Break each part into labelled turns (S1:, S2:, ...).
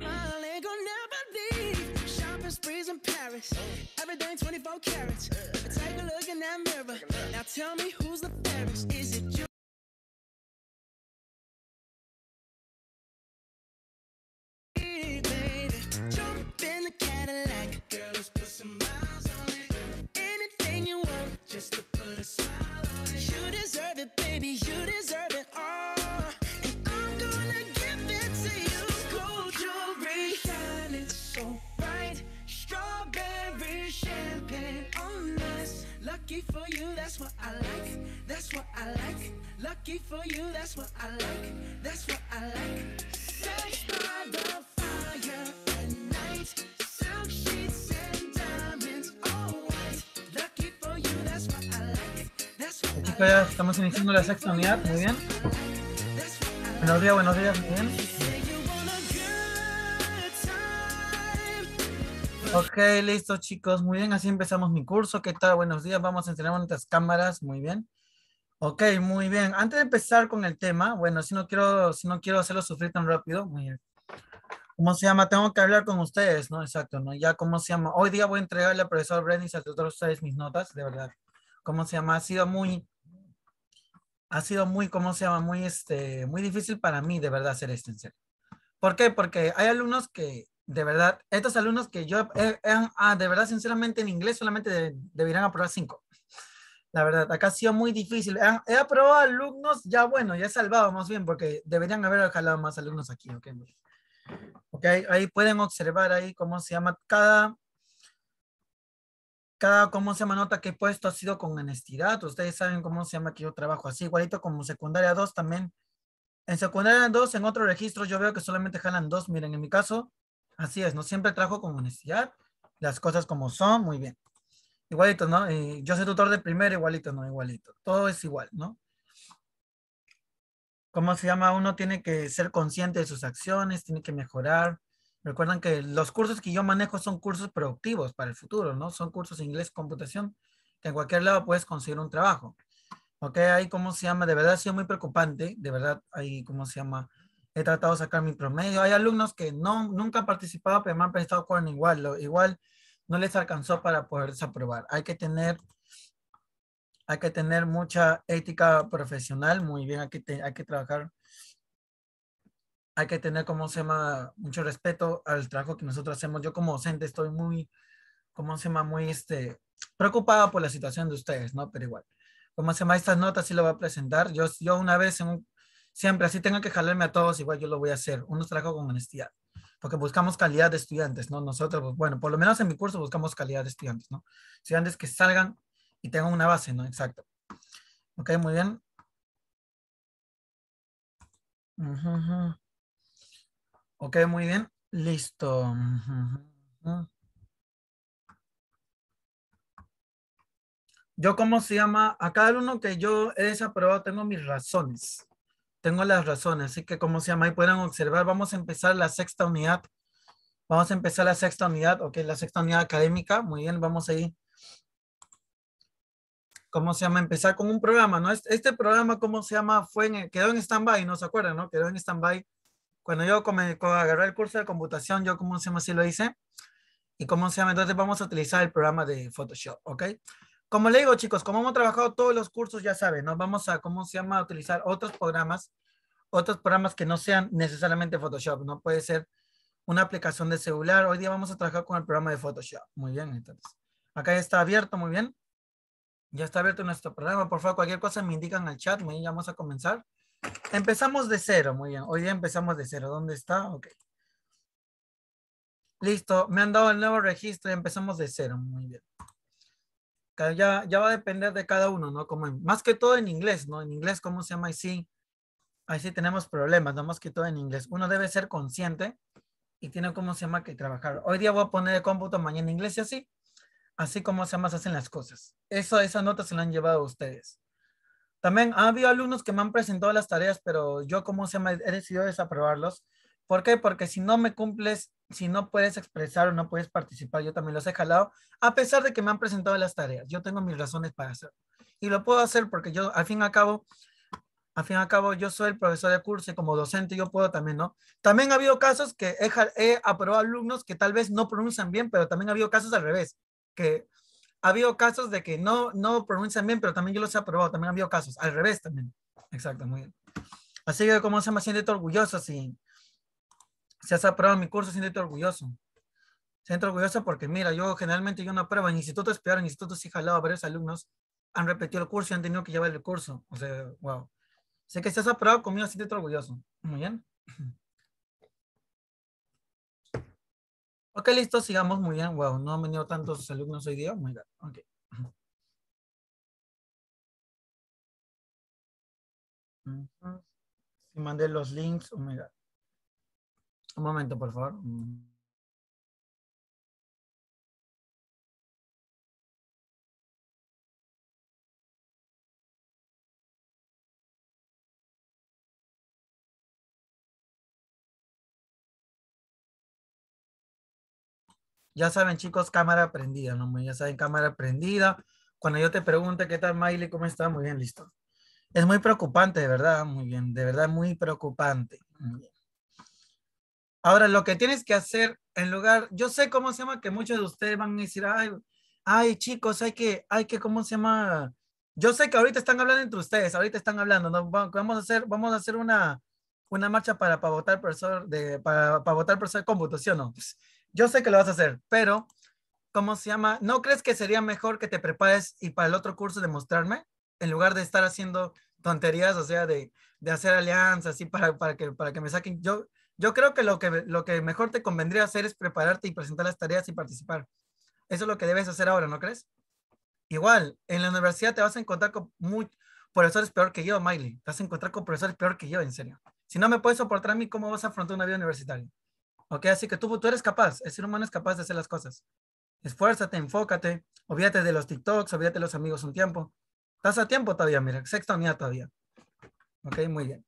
S1: My leg never leave. Shopping
S2: sprees in Paris. Everything 24 carats. Take a look in that mirror. Now tell me who's the fairest. Is it you? baby? Jump in the Cadillac, Girl, let's put some miles on it. Anything you want, just to put a smile on it. You deserve it, baby. You deserve it all.
S1: Lucky for you, that's what I like. That's what I like. Lucky for you, that's what I like. That's what I like. Sex by the night. Silk sheets
S2: and diamonds, all
S1: Lucky for you, that's what I like. That's what I like. Estamos iniciando la sexta unidad, muy bien. Buenos días, buenos días, muy bien. Ok, listo chicos, muy bien, así empezamos mi curso. ¿Qué tal? Buenos días, vamos a entrenar nuestras cámaras, muy bien. Ok, muy bien. Antes de empezar con el tema, bueno, si no quiero, si no quiero hacerlo sufrir tan rápido, muy bien. ¿Cómo se llama? Tengo que hablar con ustedes, ¿no? Exacto, ¿no? Ya, ¿cómo se llama? Hoy día voy a entregarle al profesor Brenis a todos ustedes mis notas, de verdad. ¿Cómo se llama? Ha sido muy, ha sido muy, ¿cómo se llama? Muy, este, muy difícil para mí, de verdad, hacer esto en serio. ¿Por qué? Porque hay alumnos que de verdad, estos alumnos que yo, eh, ah, de verdad, sinceramente, en inglés solamente deberían aprobar cinco. La verdad, acá ha sido muy difícil. He, aprobado alumnos, ya bueno, ya he salvado más bien, porque deberían haber jalado más alumnos aquí. Ok, ahí pueden observar ahí cómo se llama cada, cada, cómo se llama nota que he puesto ha sido con honestidad. Ustedes saben cómo se llama que yo trabajo así, igualito como secundaria 2 también. En secundaria 2, en otro registro, yo veo que solamente jalan dos. Miren, en mi caso, Así es, ¿no? Siempre trajo con honestidad las cosas como son, muy bien. Igualito, ¿no? yo soy tutor de primero, igualito, ¿no? Igualito. Todo es igual, ¿no? ¿Cómo se llama? Uno tiene que ser consciente de sus acciones, tiene que mejorar. Recuerdan que los cursos que yo manejo son cursos productivos para el futuro, ¿no? Son cursos de inglés, computación, que en cualquier lado puedes conseguir un trabajo. ¿Ok? Ahí, ¿cómo se llama? De verdad ha sido muy preocupante, de verdad, ahí, ¿cómo se llama? he tratado de sacar mi promedio. Hay alumnos que no, nunca han participado, pero me han pensado con igual, lo, igual no les alcanzó para poder desaprobar. Hay que tener, hay que tener mucha ética profesional, muy bien, hay que, hay que trabajar, hay que tener, como se llama, mucho respeto al trabajo que nosotros hacemos. Yo como docente estoy muy, como se llama, muy este, preocupado por la situación de ustedes, ¿no? Pero igual. Como se llama, estas notas sí lo voy a presentar. Yo, yo una vez en un Siempre, así tengo que jalarme a todos, igual yo lo voy a hacer. Uno trajo con honestidad, porque buscamos calidad de estudiantes, ¿no? Nosotros, pues, bueno, por lo menos en mi curso buscamos calidad de estudiantes, ¿no? Estudiantes que salgan y tengan una base, ¿no? Exacto. Ok, muy bien. Ok, muy bien. Listo. Yo, ¿cómo se llama? A cada uno que yo he desaprobado tengo mis razones tengo las razones, así que como se llama, ahí pueden observar, vamos a empezar la sexta unidad, vamos a empezar la sexta unidad, ok, la sexta unidad académica, muy bien, vamos a ir. ¿Cómo se llama? Empezar con un programa, ¿no? Este, este programa, ¿cómo se llama? Fue en, quedó en stand-by, ¿no se acuerdan, no? Quedó en stand-by. Cuando yo a agarré el curso de computación, yo, ¿cómo se llama? Así lo hice. Y ¿cómo se llama? Entonces vamos a utilizar el programa de Photoshop, ¿ok? ok como le digo, chicos, como hemos trabajado todos los cursos, ya saben, nos vamos a, ¿cómo se llama?, a utilizar otros programas, otros programas que no sean necesariamente Photoshop, ¿no? Puede ser una aplicación de celular. Hoy día vamos a trabajar con el programa de Photoshop. Muy bien, entonces. Acá ya está abierto, muy bien. Ya está abierto nuestro programa. Por favor, cualquier cosa me indican al chat. Muy bien, ya vamos a comenzar. Empezamos de cero, muy bien. Hoy día empezamos de cero. ¿Dónde está? Ok. Listo, me han dado el nuevo registro y empezamos de cero. Muy bien ya, ya va a depender de cada uno, ¿no? Como más que todo en inglés, ¿no? En inglés, ¿cómo se llama? Ahí sí, ahí sí tenemos problemas, ¿no? Más que todo en inglés. Uno debe ser consciente y tiene, ¿cómo se llama? Que trabajar. Hoy día voy a poner de cómputo, mañana inglés y así. Así como se llama, hacen las cosas. Eso, esa nota se la han llevado a ustedes. También ha habido alumnos que me han presentado las tareas, pero yo, ¿cómo se llama? He decidido desaprobarlos ¿Por qué? Porque si no me cumples, si no puedes expresar o no puedes participar, yo también los he jalado, a pesar de que me han presentado las tareas. Yo tengo mis razones para hacerlo. Y lo puedo hacer porque yo, al fin y al cabo, fin y cabo, yo soy el profesor de curso y como docente yo puedo también, ¿no? También ha habido casos que he, aprobado alumnos que tal vez no pronuncian bien, pero también ha habido casos al revés, que ha habido casos de que no, no pronuncian bien, pero también yo los he aprobado, también ha habido casos, al revés también. Exacto, muy bien. Así que como se me siente orgulloso, sí si has aprobado mi curso, siéntete orgulloso. Siéntete orgulloso porque, mira, yo generalmente yo no apruebo. En institutos peor, en institutos sí jalaba varios alumnos han repetido el curso y han tenido que llevar el curso. O sea, wow. Sé que si has aprobado conmigo, siéntete orgulloso. Muy bien.
S2: Ok, listo, sigamos muy bien. Wow, no han venido tantos alumnos hoy día. Muy bien. Ok. Si mandé los links, oh my un momento, por favor. Mm. Ya saben, chicos,
S1: cámara prendida, ¿no? Ya saben, cámara prendida. Cuando yo te pregunte qué tal, Miley, cómo está, muy bien, listo. Es muy preocupante, de verdad, muy bien, de verdad, muy preocupante. Muy bien. Ahora, lo que tienes que hacer en lugar, yo sé cómo se llama, que muchos de ustedes van a decir, ay, ay chicos, hay que, hay que, ¿cómo se llama? Yo sé que ahorita están hablando entre ustedes, ahorita están hablando, vamos a hacer, vamos a hacer una, una marcha para, para votar profesor de, para, para votar profesor de cómputo, ¿sí o no? Pues, yo sé que lo vas a hacer, pero, ¿cómo se llama? ¿No crees que sería mejor que te prepares y para el otro curso demostrarme? En lugar de estar haciendo tonterías, o sea, de, de hacer alianzas, y para, para, que, para que me saquen. Yo, yo creo que lo, que lo que mejor te convendría hacer es prepararte y presentar las tareas y participar. Eso es lo que debes hacer ahora, ¿no crees? Igual, en la universidad te vas a encontrar con profesores peor que yo, Miley. Te vas a encontrar con profesores peor que yo, en serio. Si no me puedes soportar a mí, ¿cómo vas a afrontar una vida universitaria? ¿Ok? Así que tú, tú eres capaz, el ser humano es capaz de hacer las cosas. Esfuérzate, enfócate, olvídate de los TikToks, olvídate de los amigos un tiempo. Estás a tiempo todavía, mira, sexta unidad todavía. ¿Ok? Muy bien.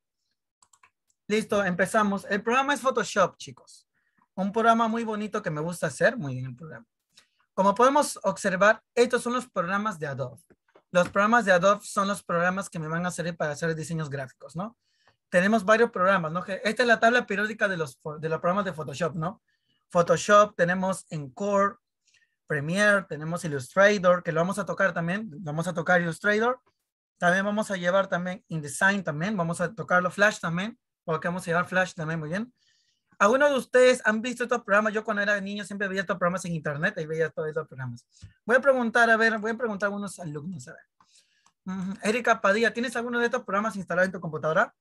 S1: Listo, empezamos. El programa es Photoshop, chicos. Un programa muy bonito que me gusta hacer, muy bien el programa. Como podemos observar, estos son los programas de Adobe. Los programas de Adobe son los programas que me van a servir para hacer diseños gráficos, ¿no? Tenemos varios programas, ¿no? Esta es la tabla periódica de los, de los programas de Photoshop, ¿no? Photoshop, tenemos Encore, Premiere, tenemos Illustrator, que lo vamos a tocar también. Vamos a tocar Illustrator. También vamos a llevar también InDesign también. Vamos a tocarlo Flash también porque vamos a llevar Flash también muy bien. ¿Algunos de ustedes han visto estos programas? Yo cuando era niño siempre veía estos programas en internet y veía todos estos programas. Voy a preguntar, a ver, voy a preguntar a algunos alumnos. Erika Padilla, ¿tienes alguno de estos programas instalado en tu computadora?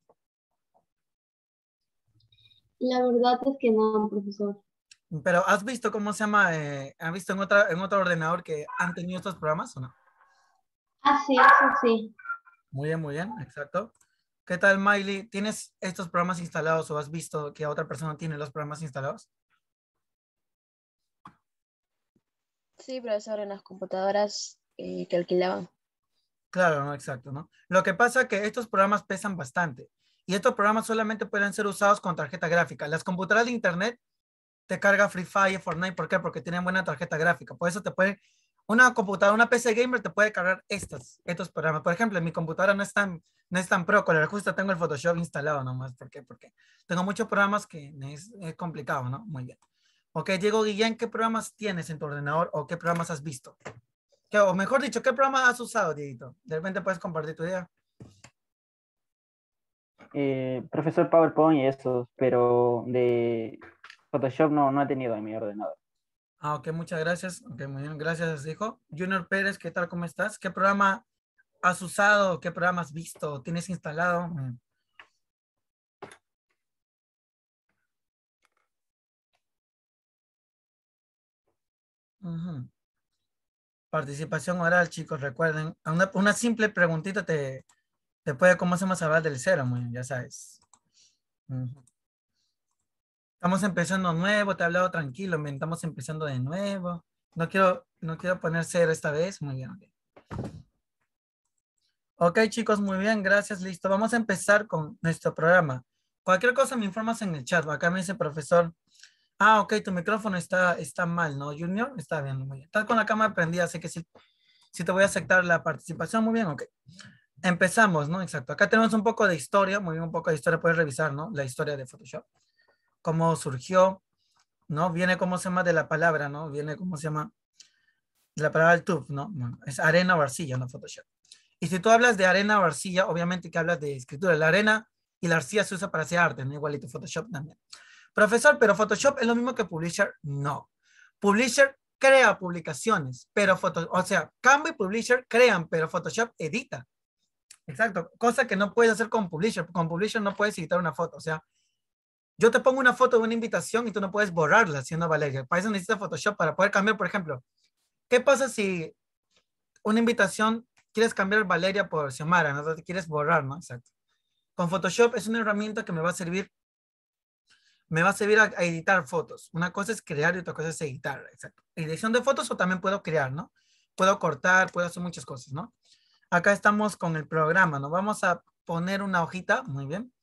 S2: La verdad es que no, profesor.
S1: Pero ¿has visto cómo se llama? Eh, ¿Has visto en, otra, en otro ordenador que han tenido estos programas o no?
S2: Así ah, sí, sí sí.
S1: Muy bien, muy bien, exacto. ¿Qué tal, Miley? ¿Tienes estos programas instalados o has visto que otra persona tiene los programas instalados? Sí, profesor, en las computadoras eh, que alquilaban. Claro, no, exacto, ¿no? Lo que pasa es que estos programas pesan bastante y estos programas solamente pueden ser usados con tarjeta gráfica. Las computadoras de internet te carga Free Fire, Fortnite, ¿por qué? Porque tienen buena tarjeta gráfica. Por eso te pueden una computadora, una PC gamer te puede cargar estos, estos programas. Por ejemplo, en mi computadora no es tan, no es tan pro, justo tengo el Photoshop instalado nomás. ¿Por qué? Porque tengo muchos programas que es, complicado, ¿no? Muy bien. Ok, Diego Guillén, ¿qué programas tienes en tu ordenador o qué programas has visto? o mejor dicho, ¿qué programas has usado, Diego? De repente puedes compartir tu idea. Eh, profesor PowerPoint y estos, pero de Photoshop no, no he tenido en mi ordenador. Ah, ok, muchas gracias. Ok, muy bien, gracias, hijo. Junior Pérez, ¿qué tal? ¿Cómo estás? ¿Qué programa has usado?
S2: ¿Qué programa has visto? ¿Tienes instalado? Mm. Participación oral, chicos, recuerden. Una, simple preguntita
S1: te, te puede, ¿cómo hacemos hablar del cero, muy ya sabes. Estamos empezando nuevo, te he hablado tranquilo, estamos empezando de nuevo. No quiero, no quiero poner cero esta vez. Muy bien. Ok, chicos, muy bien, gracias, listo. Vamos a empezar con nuestro programa. Cualquier cosa me informas en el chat. Acá me dice profesor. Ah, ok, tu micrófono está, está mal, ¿no, Junior? Está bien, muy bien. Estás con la cámara prendida, así que sí, sí te voy a aceptar la participación. Muy bien, ok. Empezamos, ¿no? Exacto. Acá tenemos un poco de historia, muy bien, un poco de historia. Puedes revisar, ¿no? La historia de Photoshop cómo surgió, ¿no? Viene, como se llama? De la palabra, ¿no? Viene, como se llama? De la palabra tub, ¿no? es arena o arcilla, no Photoshop. Y si tú hablas de arena o arcilla, obviamente que hablas de escritura. La arena y la arcilla se usa para hacer arte, ¿no? Igualito Photoshop también. Profesor, pero Photoshop es lo mismo que Publisher. No. Publisher crea publicaciones, pero Photoshop, o sea, Canva y Publisher crean, pero Photoshop edita. Exacto, cosa que no puedes hacer con Publisher. Con Publisher no puedes editar una foto, o sea, yo te pongo una foto de una invitación y tú no puedes borrarla haciendo Valeria. Para eso necesitas Photoshop para poder cambiar, por ejemplo. ¿Qué pasa si una invitación quieres cambiar Valeria por Xiomara, no te quieres borrar, ¿no? Exacto. Con Photoshop es una herramienta que me va a servir, me va a servir a, a, editar fotos. Una cosa es crear y otra cosa es editar, exacto. Edición de fotos o también puedo crear, ¿no? Puedo cortar, puedo hacer muchas cosas, ¿no? Acá estamos con el programa, ¿no? Vamos a poner una hojita, muy bien.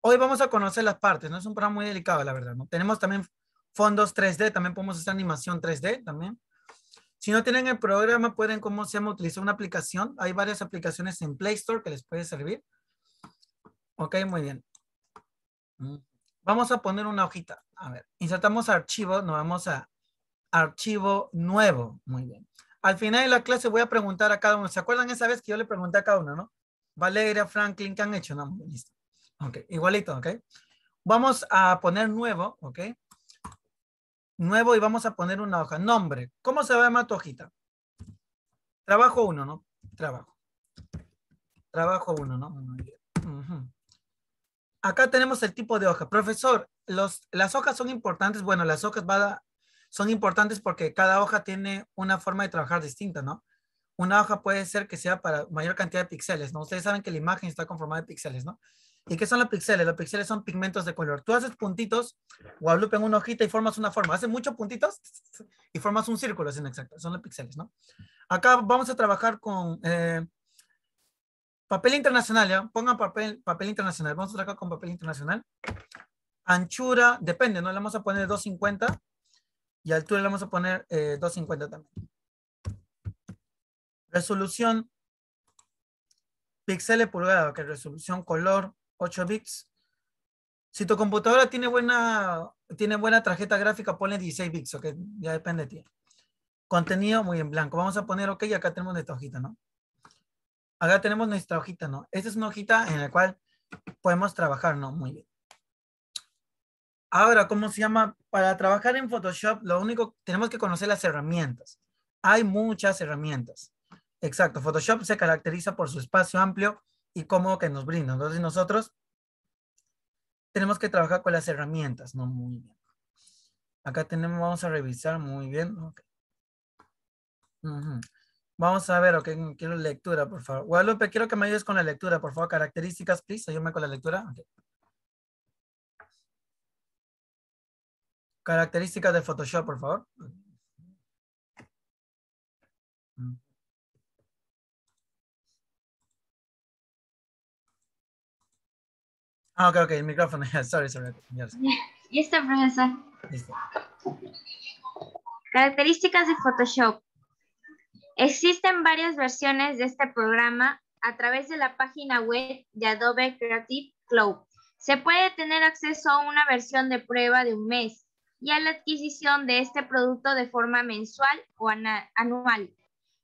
S1: Hoy vamos a conocer las partes, ¿no? Es un programa muy delicado, la verdad, ¿no? Tenemos también fondos 3D, también podemos hacer animación 3D también. Si no tienen el programa, pueden, como se llama, utilizar una aplicación. Hay varias aplicaciones en Play Store que les puede servir. Ok, muy bien. Mm, vamos a poner una hojita. A ver, insertamos archivo, nos vamos a archivo nuevo. Muy bien. Al final de la clase voy a preguntar a cada uno. ¿Se acuerdan esa vez que yo le pregunté a cada uno, no? Valeria, Franklin, ¿qué han hecho? No, listo. Ok, igualito, ok. Vamos a poner nuevo, ok. Nuevo y vamos a poner una hoja. Nombre. ¿Cómo se va llamar tu hojita? Trabajo uno, ¿no? Trabajo. Trabajo uno, ¿no? Acá tenemos el tipo de hoja. Profesor, las hojas son importantes. Bueno, las hojas son importantes porque cada hoja tiene una forma de trabajar distinta, ¿no? Una hoja puede ser que sea para mayor cantidad de píxeles, ¿no? Ustedes saben que la imagen está conformada de píxeles, ¿no? ¿Y qué son los píxeles? Los píxeles son pigmentos de color. Tú haces puntitos, Guadalupe en una hojita y formas una forma. Haces muchos puntitos y formas un círculo, es inexacto. Son los píxeles, ¿no? Acá vamos a trabajar con eh, papel internacional, ¿ya? Pongan papel, papel internacional. Vamos a trabajar con papel internacional. Anchura, depende, ¿no? Le vamos a poner 250 y altura le vamos a poner 250 eh, también. Resolución, píxeles pulgada, que resolución color 8 bits. Si tu computadora tiene buena, tiene buena tarjeta gráfica, ponle 16 bits, que ya depende de ti. Contenido muy en blanco. Vamos a poner ok, acá tenemos nuestra hojita, ¿no? Acá tenemos nuestra hojita, ¿no? Esta es una hojita en la cual podemos trabajar, ¿no? Muy bien. Ahora, ¿cómo se llama? Para trabajar en Photoshop, lo único, tenemos que conocer las herramientas. Hay muchas herramientas. Exacto, Photoshop se caracteriza por su espacio amplio y cómo que nos brinda. Entonces nosotros tenemos que trabajar con las herramientas, ¿no? Muy bien. Acá tenemos, vamos a revisar muy bien. Vamos a ver, ok, quiero lectura, por favor. Guadalupe, quiero que me ayudes con la lectura, por favor. Características, please, ayúdame con la lectura.
S2: Características de Photoshop, por favor. Ah, ok, ok, el micrófono. sorry, sorry. Yes. Listo, profesor. Listo. Características de
S1: Photoshop. Existen varias versiones de este programa a través de la página web de Adobe Creative Cloud. Se puede tener acceso a una versión de prueba de un mes y a la adquisición de este producto de forma mensual o anual.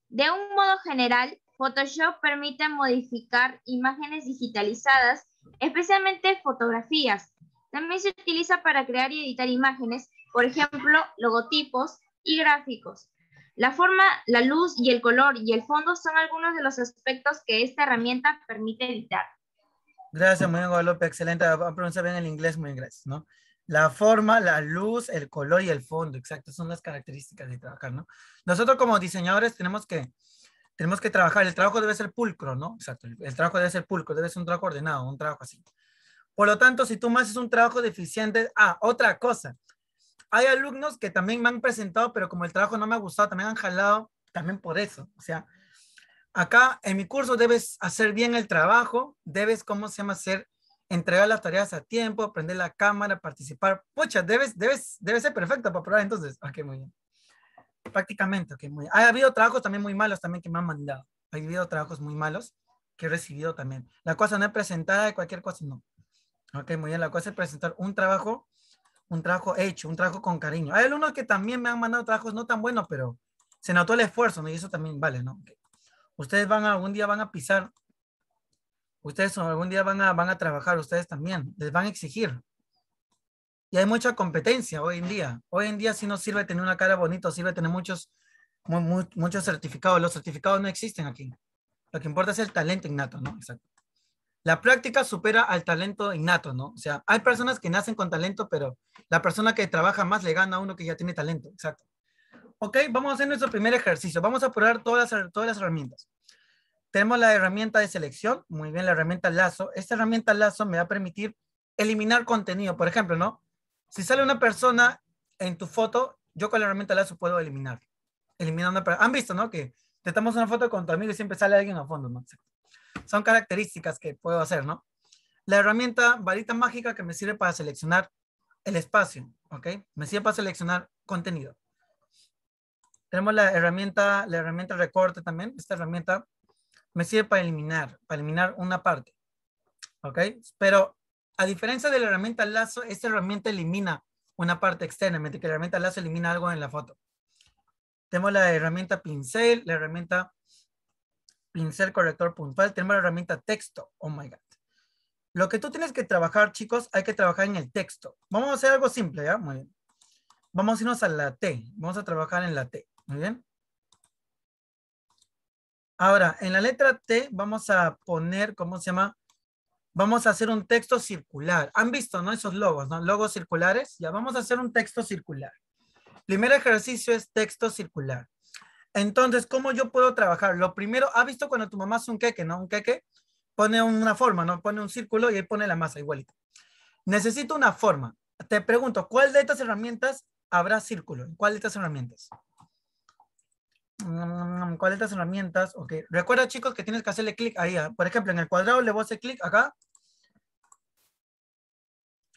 S1: De un modo general, Photoshop permite modificar
S2: imágenes digitalizadas, especialmente fotografías. También se utiliza para crear y editar imágenes, por ejemplo, logotipos y gráficos. La forma, la luz y el color y el fondo son algunos de los aspectos que esta herramienta permite editar.
S1: Gracias, muy bien, Guadalupe. Excelente. Pronuncia bien el inglés, muy bien, gracias, ¿no? La forma, la luz, el color y el fondo, exacto, son las características de trabajar, ¿no? Nosotros como diseñadores tenemos que tenemos que trabajar, el trabajo debe ser pulcro, ¿no? Exacto, el, trabajo debe ser pulcro, debe ser un trabajo ordenado, un trabajo así. Por lo tanto, si tú más es un trabajo deficiente, ah, otra cosa, hay alumnos que también me han presentado, pero como el trabajo no me ha gustado, también han jalado, también por eso, o sea, acá en mi curso debes hacer bien el trabajo, debes, ¿cómo se llama? Hacer, entregar las tareas a tiempo, aprender la cámara, participar, pucha, debes, debes, debes ser perfecto para probar entonces, qué muy bien prácticamente, que muy, ha habido trabajos también muy malos también que me han mandado, ha habido trabajos muy malos que he recibido también. La cosa no es presentada de cualquier cosa, no. Ok, muy bien, la cosa es presentar un trabajo, un trabajo hecho, un trabajo con cariño. Hay alumnos que también me han mandado trabajos no tan buenos, pero se notó el esfuerzo, Y eso también vale, ¿no? Ustedes van a, algún día van a pisar, ustedes algún día van a, van a trabajar, ustedes también, les van a exigir, y hay mucha competencia hoy en día. Hoy en día sí nos sirve tener una cara bonita, sirve tener muchos, muchos certificados. Los certificados no existen aquí. Lo que importa es el talento innato, ¿no? Exacto. La práctica supera al talento innato, ¿no? O sea, hay personas que nacen con talento, pero la persona que trabaja más le gana a uno que ya tiene talento, exacto. Ok, vamos a hacer nuestro primer ejercicio. Vamos a probar todas las, todas las herramientas. Tenemos la herramienta de selección, muy bien, la herramienta lazo. Esta herramienta lazo me va a permitir eliminar contenido, por ejemplo, ¿no? Si sale una persona en tu foto, yo con la herramienta lazo puedo eliminar. Eliminar una Han visto, ¿no? Que te damos una foto con tu amigo y siempre sale alguien a fondo, ¿no? Son características que puedo hacer, ¿no? La herramienta varita mágica que me sirve para seleccionar el espacio, ¿ok? Me sirve para seleccionar contenido. Tenemos la herramienta, la herramienta recorte también. Esta herramienta me sirve para eliminar, para eliminar una parte, ¿ok? Pero a diferencia de la herramienta lazo, esta herramienta elimina una parte externa, mientras que la herramienta lazo elimina algo en la foto. Tenemos la herramienta pincel, la herramienta pincel corrector puntual, tenemos la herramienta texto. Oh my God. Lo que tú tienes que trabajar, chicos, hay que trabajar en el texto. Vamos a hacer algo simple, ¿ya? Muy bien. Vamos a irnos a la T. Vamos a trabajar en la T. Muy bien. Ahora, en la letra T vamos a poner, ¿cómo se llama? vamos a hacer un texto circular. Han visto, ¿no? Esos logos, ¿no? Logos circulares. Ya vamos a hacer un texto circular. Primer ejercicio es texto circular. Entonces, ¿cómo yo puedo trabajar? Lo primero, ¿ha visto cuando tu mamá hace un queque, no? Un queque pone una forma, ¿no? Pone un círculo y ahí pone la masa igualita. Necesito una forma. Te pregunto, ¿cuál de estas herramientas habrá círculo? ¿Cuál de estas herramientas? Mm, ¿Cuáles estas herramientas? Ok, recuerda chicos que tienes que hacerle clic ahí. Ah, por ejemplo, en el cuadrado le voy a hacer clic acá.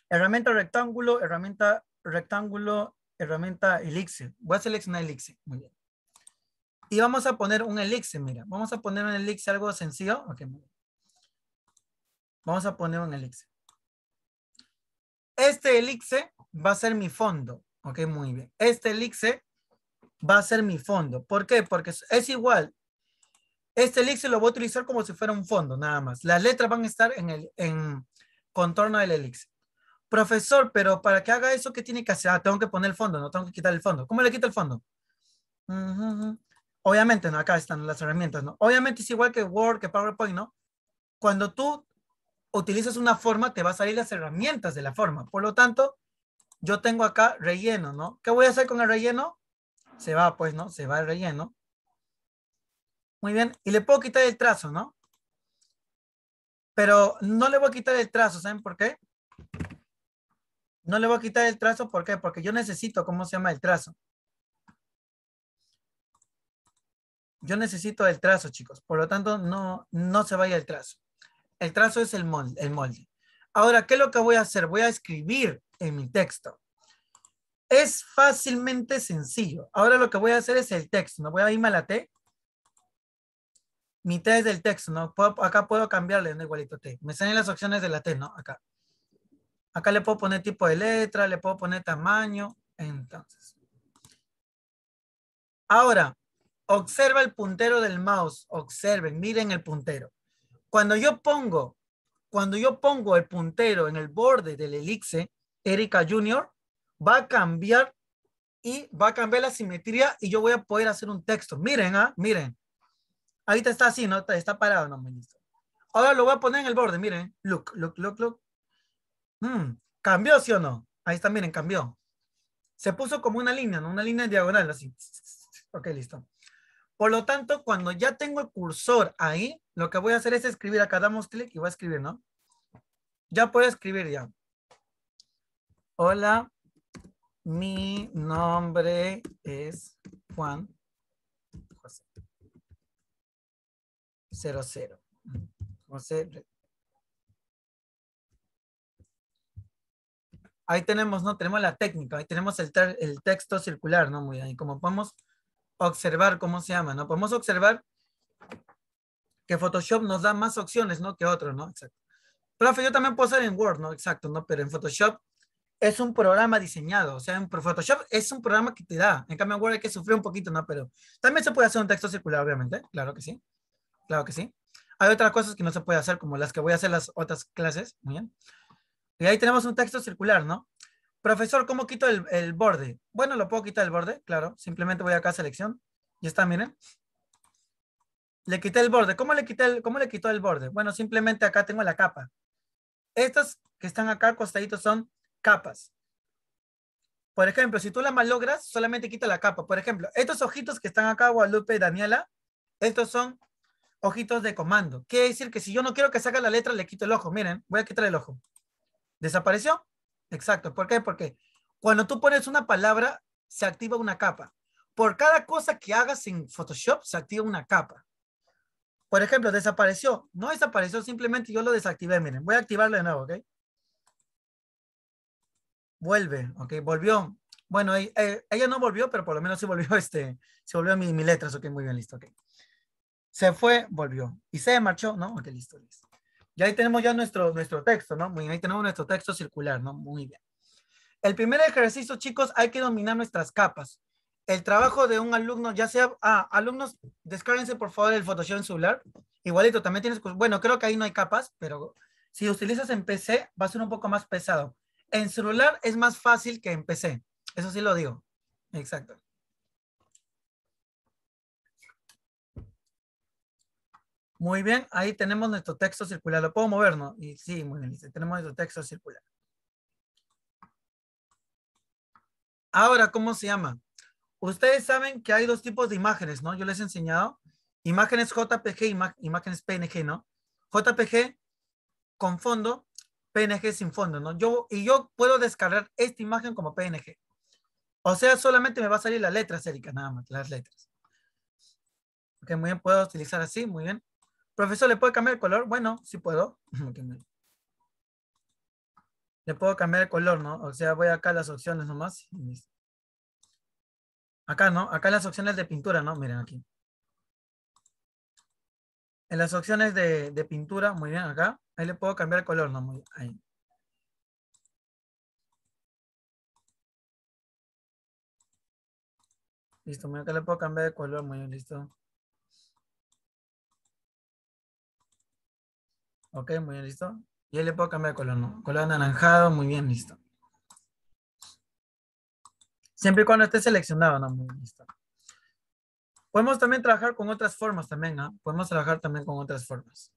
S1: Herramienta rectángulo, herramienta rectángulo, herramienta elixir. Voy a seleccionar elixir. Muy bien. Y vamos a poner un elixir, mira. Vamos a poner un elixir algo sencillo. Ok, Vamos a poner un elixir. Este elixir va a ser mi fondo. Ok, muy bien. Este elixir va a ser mi fondo. ¿Por qué? Porque es igual. Este elixir lo voy a utilizar como si fuera un fondo, nada más. Las letras van a estar en el en contorno del elixir. Profesor, pero para que haga eso, ¿qué tiene que hacer? Ah, tengo que poner el fondo, no tengo que quitar el fondo. ¿Cómo le quita el fondo? Obviamente, ¿no? Acá están las herramientas, ¿no? Obviamente es igual que Word, que PowerPoint, ¿no? Cuando tú utilizas una forma, te va a salir las herramientas de la forma. Por lo tanto, yo tengo acá relleno, ¿no? ¿Qué voy a hacer con el relleno? se va, pues, ¿no? Se va el relleno. Muy bien, y le puedo quitar el trazo, ¿no? Pero no le voy a quitar el trazo, ¿saben por qué? No le voy a quitar el trazo, ¿por qué? Porque yo necesito, ¿cómo se llama el trazo? Yo necesito el trazo, chicos. Por lo tanto, no, no se vaya el trazo. El trazo es el molde, el molde. Ahora, ¿qué es lo que voy a hacer? Voy a escribir en mi texto. Es fácilmente sencillo. Ahora lo que voy a hacer es el texto. No voy a irme a la T. Mi T es del texto, ¿no? acá puedo cambiarle, el igualito T. Me salen las opciones de la T, ¿no? Acá. Acá le puedo poner tipo de letra, le puedo poner tamaño. Entonces. Ahora, observa el puntero del mouse. Observen, miren el puntero. Cuando yo pongo, cuando yo pongo el puntero en el borde del elixir, Erika Junior, va a cambiar y va a cambiar la simetría y yo voy a poder hacer un texto. Miren, ¿ah? miren. Ahí está así, ¿no? Está, parado, no, ministro. Ahora lo voy a poner en el borde, miren. Look, look, look, look. Hmm, ¿Cambió, sí o no? Ahí está, miren, cambió. Se puso como una línea, ¿no? Una línea diagonal, así. Ok, listo. Por lo tanto, cuando ya tengo el cursor ahí, lo que voy a hacer es escribir. Acá damos clic y voy a escribir, ¿no? Ya puedo escribir ya. Hola, mi nombre es Juan
S2: José. Cero, José. Ahí
S1: tenemos, ¿no? Tenemos la técnica, ahí tenemos el, el texto circular, ¿no? Muy bien. como podemos observar cómo se llama, ¿no? Podemos observar que Photoshop nos da más opciones, ¿no? Que otro, ¿no? Exacto. Profe, yo también puedo hacer en Word, ¿no? Exacto, ¿no? Pero en Photoshop es un programa diseñado, o sea, en Photoshop es un programa que te da. En cambio, en Word hay que sufrir un poquito, ¿no? Pero también se puede hacer un texto circular, obviamente, claro que sí, claro que sí. Hay otras cosas que no se puede hacer, como las que voy a hacer las otras clases, muy bien. Y ahí tenemos un texto circular, ¿no? Profesor, ¿cómo quito el, borde? Bueno, lo puedo quitar el borde, claro. Simplemente voy acá a selección. y está, miren. Le quité el borde. ¿Cómo le quité el, cómo le quitó el borde? Bueno, simplemente acá tengo la capa. Estas que están acá costaditos son capas. Por ejemplo, si tú la malogras, solamente quita la capa. Por ejemplo, estos ojitos que están acá, Guadalupe y Daniela, estos son ojitos de comando. Quiere decir que si yo no quiero que salga la letra, le quito el ojo. Miren, voy a quitar el ojo. ¿Desapareció? Exacto. ¿Por qué? Porque cuando tú pones una palabra, se activa una capa. Por cada cosa que hagas en Photoshop, se activa una capa. Por ejemplo, desapareció. No desapareció, simplemente yo lo desactivé. Miren, voy a activarlo de nuevo, ¿ok? Vuelve, ok, volvió. Bueno, e-, e-, ella no volvió, pero por lo menos sí volvió, este, se volvió mi, mi letras, ok, muy bien, listo, ok. Se fue, volvió. Y se marchó, ¿no? Ok, listo, listo. Y ahí tenemos ya nuestro, nuestro texto, ¿no? Muy bien, ahí tenemos nuestro texto circular, ¿no? Muy bien. El primer ejercicio, chicos, hay que dominar nuestras capas. El trabajo de un alumno, ya sea, ah, alumnos, descárguense por favor el Photoshop en celular. Igualito, también tienes, bueno, creo que ahí no hay capas, pero si utilizas en PC, va a ser un poco más pesado. En celular es más fácil que en PC. Eso sí lo digo. Exacto. Muy bien, ahí tenemos nuestro texto circular. ¿Lo puedo mover, no? Y sí, muy bien, tenemos nuestro texto circular. Ahora, ¿cómo se llama? Ustedes saben que hay dos tipos de imágenes, ¿no? Yo les he enseñado imágenes JPG, imágenes PNG, ¿no? JPG con fondo PNG sin fondo, ¿no? Yo, y yo puedo descargar esta imagen como PNG. O sea, solamente me va a salir la letra Erika, nada más, las letras. Ok, muy bien, puedo utilizar así, muy bien. Profesor, ¿le puedo cambiar el color? Bueno, sí puedo. Le puedo cambiar el color, ¿no? O sea, voy acá a las opciones nomás. Acá, ¿no? Acá las opciones de pintura, ¿no? Miren aquí. En las opciones de, pintura,
S2: muy bien, acá. Ahí le puedo cambiar el color, ¿no? Muy, ahí. Listo, muy acá le puedo cambiar de color, muy bien, listo.
S1: Ok, muy bien, listo. Y ahí le puedo cambiar de color, ¿no? Color anaranjado, muy bien, listo. Siempre y cuando esté seleccionado, ¿no? Muy bien, listo. Podemos también trabajar con otras formas también, ¿ah? Podemos trabajar también con otras formas.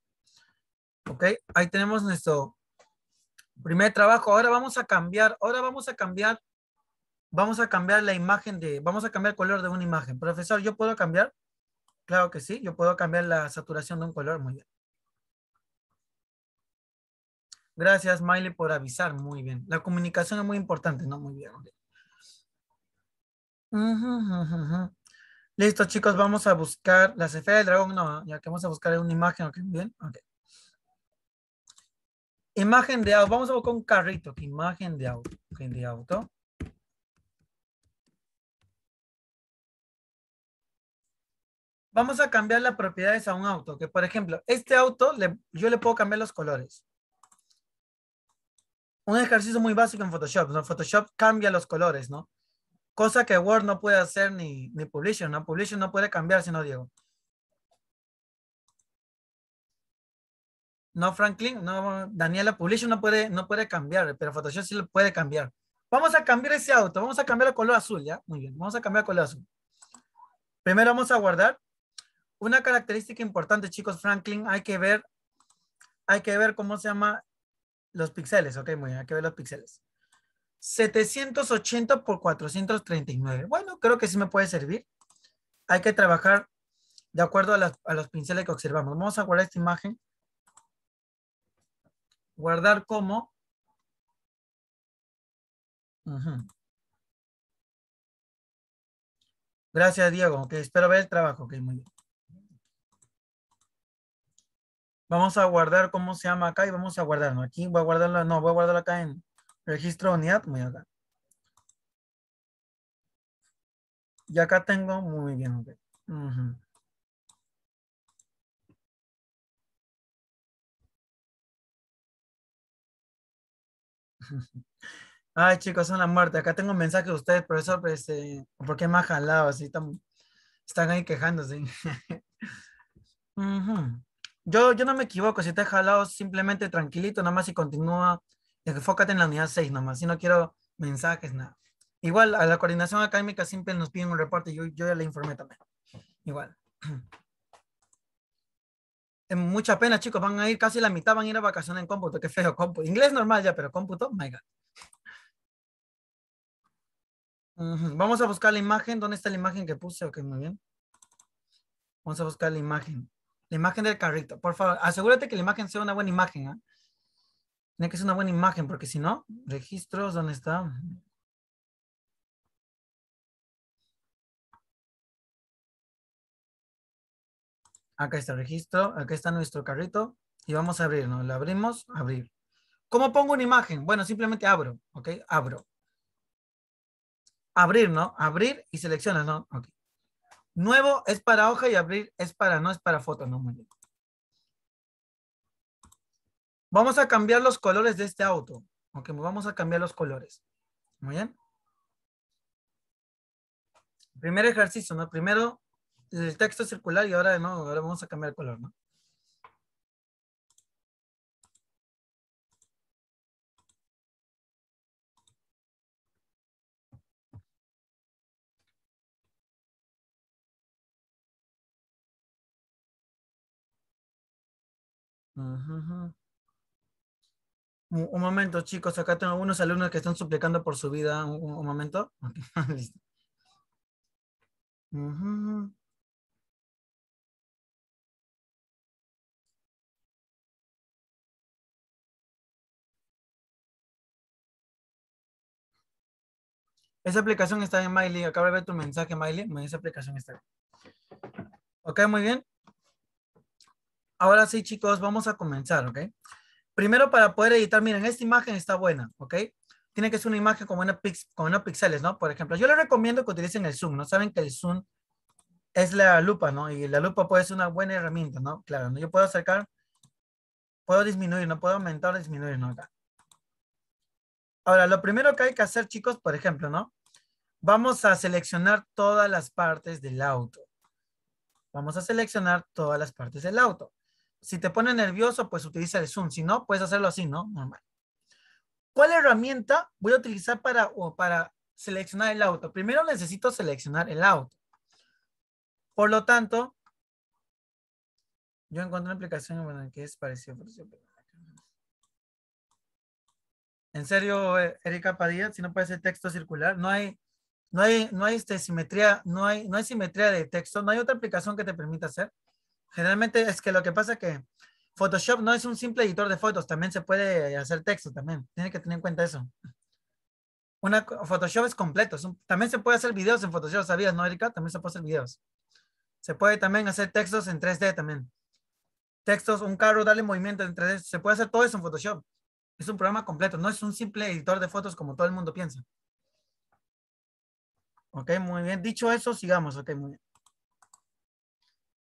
S1: ¿Ok? Ahí tenemos nuestro primer trabajo. Ahora vamos a cambiar, ahora vamos a cambiar, vamos a cambiar la imagen de, vamos a cambiar el color de una imagen. Profesor, ¿yo puedo cambiar? Claro que sí, yo puedo cambiar la saturación de un color, muy bien. Gracias, Miley, por avisar. Muy bien. La comunicación es muy importante, ¿no? Muy bien. Listo, chicos, vamos a buscar la esfera del dragón, no, ya que vamos a buscar una imagen, bien, okay.
S2: Imagen de auto, vamos a buscar un carrito, imagen de auto, de auto.
S1: Vamos a cambiar las propiedades a un auto, que por ejemplo, este auto, yo le puedo cambiar los colores. Un ejercicio muy básico en Photoshop, Photoshop cambia los colores, ¿no? cosa que Word no puede hacer ni, ni Publisher, ¿no? Publisher no puede cambiar, sino Diego. No, Franklin, no, Daniela, Publisher no puede, no puede cambiar, pero Photoshop sí lo puede cambiar. Vamos a cambiar ese auto, vamos a cambiar el color azul, ¿ya? Muy bien, vamos a cambiar el color azul. Primero vamos a guardar. Una característica importante, chicos, Franklin, hay que ver, hay que ver cómo se llama los píxeles, ok, muy bien, hay que ver los píxeles. 780 por 439. Bueno, creo que sí me puede servir. Hay que trabajar de acuerdo a, los pinceles que observamos. Vamos a guardar esta imagen.
S2: Guardar como. Gracias, Diego. espero ver el trabajo. Ok, muy bien. Vamos a
S1: guardar cómo se llama acá y vamos a guardarlo. Aquí voy a guardarlo. No, voy a guardarlo acá en, registro unidad, muy
S2: acá. Y acá tengo, muy bien, Ay,
S1: chicos, son la muerte. Acá tengo un mensaje de ustedes, profesor, pues, este, ¿por qué más jalado? Así están, ahí quejándose. yo, yo no me equivoco, si te jalado, simplemente tranquilito, nada más si continúa Fócate en la unidad 6 nomás, si no quiero mensajes, nada. Igual, a la coordinación académica siempre nos piden un reporte, yo, yo ya le informé también. Igual. Mucha pena, chicos, van a ir, casi la mitad van a ir a vacaciones en cómputo, qué feo, cómputo. Inglés normal ya, pero cómputo, my God. Vamos a buscar la imagen. ¿Dónde está la imagen que puse? Ok, muy bien. Vamos a buscar la imagen. La imagen del carrito. Por favor, asegúrate que la imagen
S2: sea una buena imagen. ¿ah? Tiene que ser una buena imagen, porque si no, registros, ¿dónde está? Acá está el registro, acá está nuestro carrito y
S1: vamos a abrirlo Lo abrimos, abrir. ¿Cómo pongo una imagen? Bueno, simplemente abro, ¿ok? Abro. Abrir, ¿no? Abrir y seleccionas, ¿no? Ok. Nuevo es para hoja y abrir es para, no es para foto, ¿no? Vamos a cambiar los colores de este auto. Ok, vamos a cambiar los colores. Muy bien. Primer ejercicio, ¿no? Primero
S2: el texto circular y ahora de ahora vamos a cambiar el color, ¿no? Ajá, un, momento, chicos, acá tengo algunos alumnos que están suplicando por su vida. Un, momento. Esa aplicación está en Miley. Acabo de ver tu mensaje, Miley. Esa aplicación está.
S1: Ok, muy bien. Ahora sí, chicos, vamos a comenzar, ¿ok? primero para poder editar, miren, esta imagen está buena, ¿ok? Tiene que ser una imagen con, una pix, unos píxeles, ¿no? Por ejemplo, yo les recomiendo que utilicen el zoom, ¿no? Saben que el zoom es la lupa, ¿no? Y la lupa puede ser una buena herramienta, ¿no? Claro, ¿no? yo puedo acercar, puedo disminuir, ¿no? Puedo aumentar o disminuir, ¿no? Acá. Ahora, lo primero que hay que hacer, chicos, por ejemplo, ¿no? Vamos a seleccionar todas las partes del auto. Vamos a seleccionar todas las partes del auto. Si te pone nervioso, pues utiliza el zoom. Si no, puedes hacerlo así, ¿no? Normal. ¿Cuál herramienta voy a utilizar para, o para seleccionar el auto? Primero necesito seleccionar el auto. Por lo tanto, yo encuentro una aplicación que es parecida. En serio, eh, Erika Padilla, si no puede ser texto circular, no hay, no hay, no hay este, simetría, no hay, no hay simetría de texto, no hay otra aplicación que te permita hacer. Generalmente es que lo que pasa es que Photoshop no es un simple editor de fotos, también se puede hacer texto también. Tiene que tener en cuenta eso. Una, Photoshop es completo. también se puede hacer videos en Photoshop, ¿sabías, no, Erika? También se puede hacer videos. Se puede también hacer textos en 3D también. Textos, un carro, darle movimiento en 3D. Se puede hacer todo eso en Photoshop. Es un programa completo, no es un simple editor de fotos como todo el mundo piensa. Ok, muy bien. Dicho eso, sigamos. Ok, muy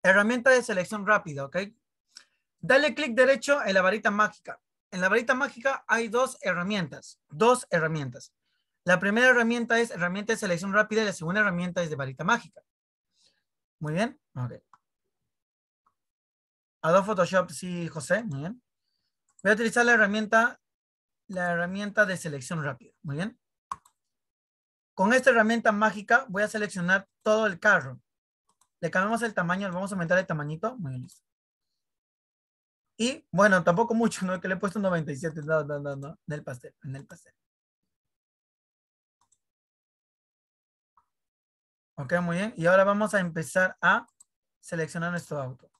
S1: Herramienta de selección rápida, ¿ok? Dale clic derecho en la varita mágica. En la varita mágica hay dos herramientas, dos herramientas. La primera herramienta es herramienta de selección rápida y la segunda herramienta es de varita mágica. Muy bien, ok. Adobe Photoshop, sí, José, muy bien. Voy a utilizar la herramienta, la herramienta de selección rápida, muy bien. Con esta herramienta mágica voy a seleccionar todo el carro. Le cambiamos el tamaño, le vamos a aumentar el tamañito. Muy bien, Y bueno,
S2: tampoco mucho, ¿no? Que le he puesto 97, no, no, no, no, en el pastel, en el pastel. Ok, muy bien. Y ahora vamos a empezar a seleccionar nuestro auto.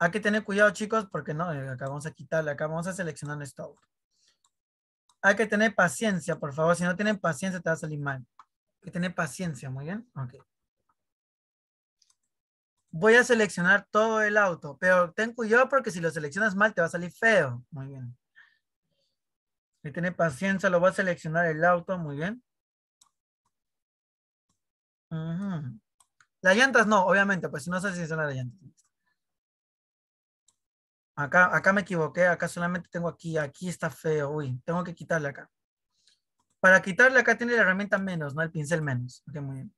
S1: Hay que tener cuidado, chicos, porque no, eh, acá vamos a quitarle, acá vamos a seleccionar nuestro auto. Hay que tener paciencia, por favor. Si no tienen paciencia, te va a salir mal que tener paciencia, muy bien. Okay. Voy a seleccionar todo el auto, pero ten cuidado porque si lo seleccionas mal te va a salir feo. Muy bien. Que tener paciencia, lo voy a seleccionar el auto, muy bien. Las llantas no, obviamente, pues si no se selecciona las llantas. Acá, acá me equivoqué, acá solamente tengo aquí, aquí está feo, uy, tengo que quitarle acá. Para quitarle acá tiene la herramienta menos, ¿no? El pincel menos. Ok, muy bien.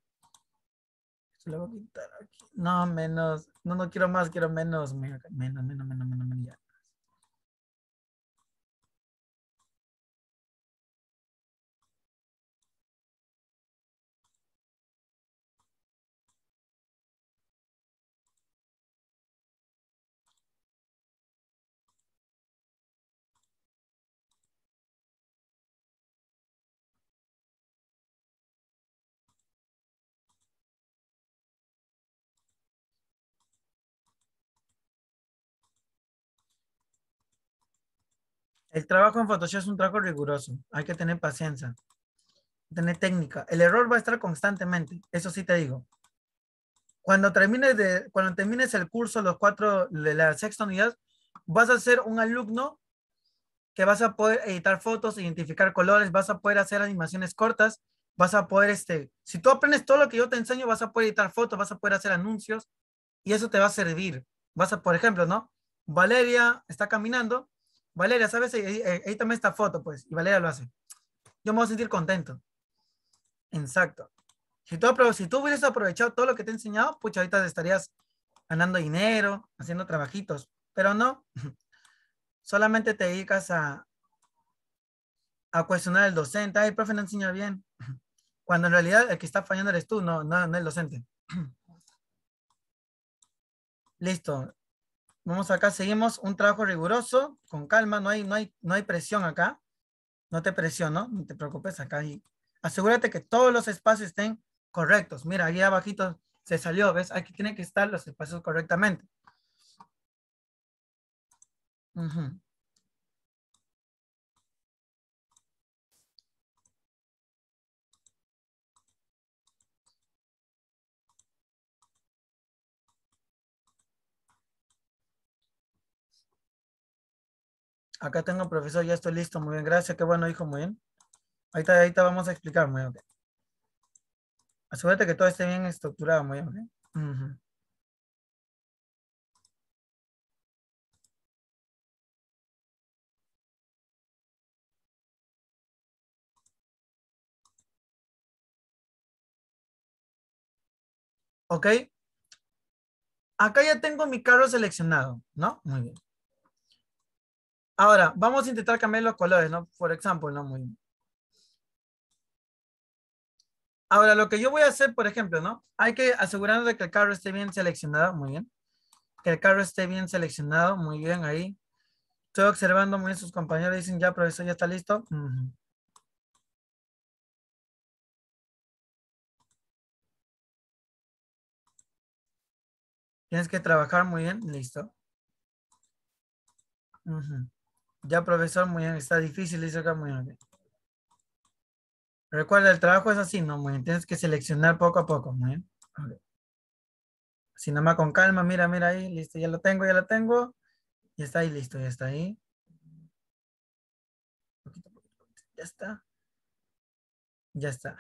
S2: Se lo voy a quitar aquí.
S1: No, menos. No, no quiero más, quiero
S2: menos. Menos, menos, menos, menos, menos. Ya. El trabajo en Photoshop
S1: es un trabajo riguroso. Hay que tener paciencia, tener técnica. El error va a estar constantemente, eso sí te digo. Cuando termines, de, cuando termines el curso, los cuatro, de la sexta unidad, vas a ser un alumno que vas a poder editar fotos, identificar colores, vas a poder hacer animaciones cortas, vas a poder, este, si tú aprendes todo lo que yo te enseño, vas a poder editar fotos, vas a poder hacer anuncios y eso te va a servir. Vas a, por ejemplo, ¿no? Valeria está caminando Valeria, ¿sabes? ahí también esta foto, pues. Y Valeria lo hace. Yo me voy a sentir contento. Exacto. Si tú, si tú aprovechado todo lo que te he enseñado, pucha, ahorita estarías ganando dinero, haciendo trabajitos. Pero no. Solamente te dedicas a, a cuestionar al docente. Ay, el profe no enseña bien. Cuando en realidad el que está fallando eres tú, no, no el docente. Listo. Vamos acá, seguimos un trabajo riguroso, con calma, no hay, no hay, no hay presión acá. No te presiono, no te preocupes acá. Y asegúrate que todos los espacios estén correctos. Mira, ahí abajito se salió, ¿ves? Aquí tienen que estar los espacios correctamente.
S2: Acá tengo, profesor, ya estoy listo.
S1: Muy bien, gracias. Qué bueno, hijo, muy bien. ahí está ahí está vamos a explicar, muy bien.
S2: Asegúrate que todo esté bien estructurado, muy bien. ¿Ok? Acá ya tengo mi carro
S1: seleccionado, ¿no? Muy bien. Ahora, vamos a intentar cambiar los colores, ¿no? Por ejemplo, ¿no? Muy... Ahora, lo que yo voy a hacer, por ejemplo, ¿no? Hay que asegurarnos de que el carro esté bien seleccionado, muy bien. Que el carro esté bien seleccionado, muy bien, ahí. Estoy observando muy bien sus compañeros, dicen, ya, profesor, ya
S2: está listo. Tienes que trabajar muy bien, listo. Ya, profesor, muy bien. Está difícil,
S1: dice acá, muy bien. Recuerda, el trabajo es así, ¿no? Muy bien. Tienes que seleccionar poco a poco, muy bien.
S2: Okay.
S1: nomás con calma, mira, mira ahí, listo, ya
S2: lo tengo, ya lo tengo. Ya está ahí, listo, ya está ahí. Ya está. Ya está.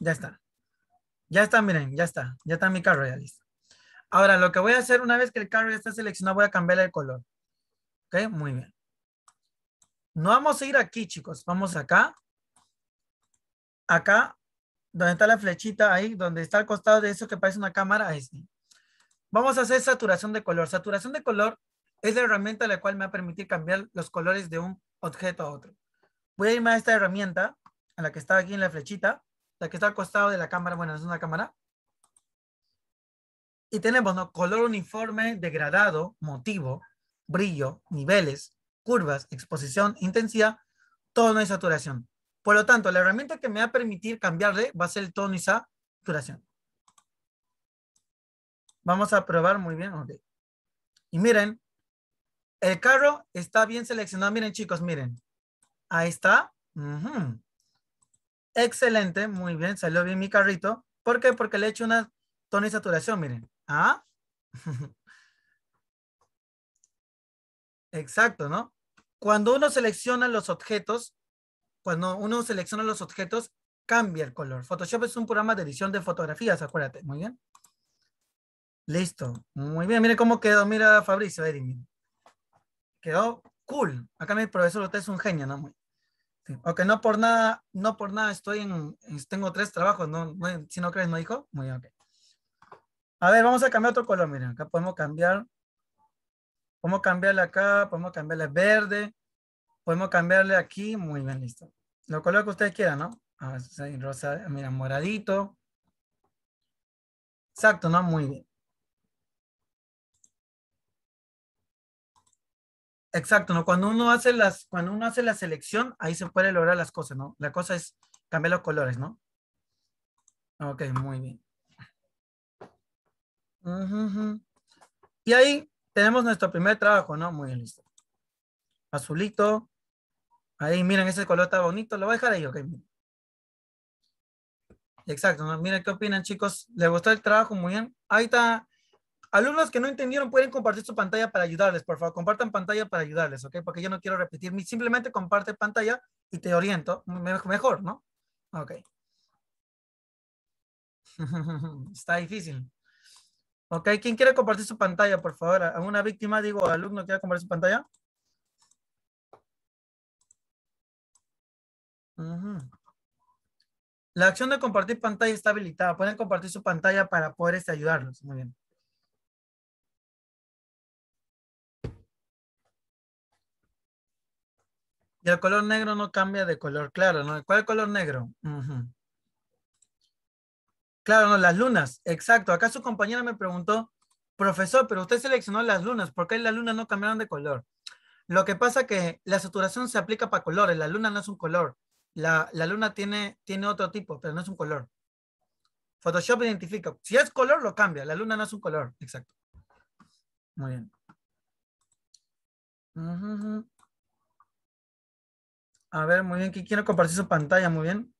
S2: Ya está. Ya está, miren, ya está. Ya está mi carro, ya listo. Ahora, lo que voy a hacer una vez que el carro ya está
S1: seleccionado, voy a cambiarle el color. ¿Ok? Muy bien. No vamos a ir aquí, chicos. Vamos acá. Acá, donde está la flechita ahí, donde está al costado de eso que parece una cámara. Ahí Vamos a hacer saturación de color. Saturación de color es la herramienta la cual me va a permitir cambiar los colores de un objeto a otro. Voy a irme a esta herramienta, a la que está aquí en la flechita, la que está al costado de la cámara, bueno, es una cámara. Y tenemos color uniforme, degradado, motivo, brillo, niveles, curvas, exposición, intensidad, tono y saturación. Por lo tanto, la herramienta que me va a permitir cambiarle va a ser el tono y saturación. Vamos a probar muy bien. Y miren, el carro está bien seleccionado. Miren, chicos, miren. Ahí está. Excelente, muy bien, salió bien mi carrito. ¿Por qué? Porque le he hecho una tono y saturación, miren. ¿Ah? Exacto, ¿no? Cuando uno selecciona los objetos, cuando uno selecciona los objetos, cambia el color. Photoshop es un programa de edición de fotografías, acuérdate. Muy bien. Listo. Muy bien. Mire cómo quedó. Mira Fabricio, Quedó cool. Acá mi profesor es un genio, ¿no? Sí. Ok, no por nada, no por nada estoy en, tengo tres trabajos, ¿no? Si no crees, ¿no, hijo? Muy bien, ok. A ver, vamos a cambiar otro color, miren, acá podemos cambiar. Podemos cambiarle acá, podemos cambiarle verde, podemos cambiarle aquí, muy bien, listo. Lo color que ustedes quieran, ¿no? rosa, mira, moradito.
S2: Exacto, ¿no? Muy bien. Exacto, ¿no? Cuando uno hace las, cuando uno hace la selección, ahí
S1: se puede lograr las cosas, ¿no? La cosa es cambiar los colores, ¿no? Ok, muy bien. Y ahí tenemos nuestro primer trabajo, ¿no? Muy bien, listo. Azulito. Ahí, miren, ese color está bonito. Lo voy a dejar ahí, ok. Exacto, miren qué opinan, chicos. le gustó el trabajo? Muy bien. Ahí está. Alumnos que no entendieron pueden compartir su pantalla para ayudarles, por favor, compartan pantalla para ayudarles, ¿ok? Porque yo no quiero repetir, simplemente comparte pantalla y te oriento mejor, ¿no? Ok. Está difícil. Ok, ¿quién quiere compartir su pantalla, por favor? ¿Alguna víctima, digo, alumno quiere compartir su pantalla? La acción de compartir pantalla está habilitada. Pueden
S2: compartir su pantalla para poder ayudarnos. Este, ayudarlos. Muy bien. Y el color negro no
S1: cambia de color claro, ¿no? ¿Cuál color negro? Claro, no, las lunas, exacto. Acá su compañera me preguntó, profesor, pero usted seleccionó las lunas, ¿por qué las lunas no cambiaron de color? Lo que pasa que la saturación se aplica para colores, la luna no es un color. La, luna tiene, tiene otro tipo, pero no es un color. Photoshop identifica. Si es color, lo cambia. La luna no es un color. Exacto.
S2: Muy bien. A ver,
S1: muy bien. quiere compartir su pantalla? Muy bien.